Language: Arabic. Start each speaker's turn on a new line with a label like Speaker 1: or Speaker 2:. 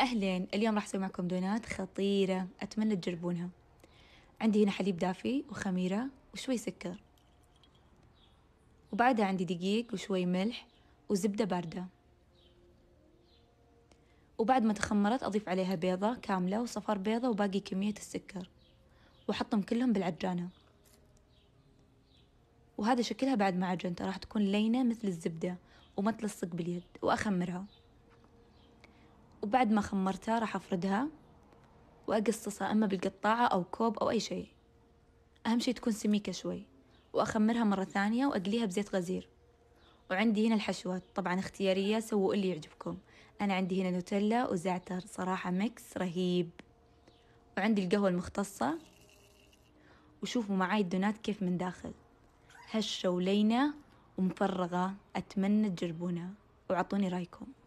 Speaker 1: أهلين اليوم راح أسوي معكم دونات خطيرة أتمنى تجربونها عندي هنا حليب دافي وخميرة وشوي سكر وبعدها عندي دقيق وشوي ملح وزبدة باردة وبعد ما تخمرت أضيف عليها بيضة كاملة وصفار بيضة وباقي كمية السكر وأحطهم كلهم بالعجانة وهذا شكلها بعد ما عجنتها راح تكون لينة مثل الزبدة وما تلصق باليد وأخمرها وبعد ما خمرتها راح أفردها وأقصصها أما بالقطاعة أو كوب أو أي شيء أهم شي تكون سميكة شوي وأخمرها مرة ثانية وأقليها بزيت غزير وعندي هنا الحشوات طبعا اختيارية سووا اللي يعجبكم أنا عندي هنا نوتيلا وزعتر صراحة ميكس رهيب وعندي القهوة المختصة وشوفوا معاي الدونات كيف من داخل هشة ولينة ومفرغة أتمنى تجربونها وعطوني رأيكم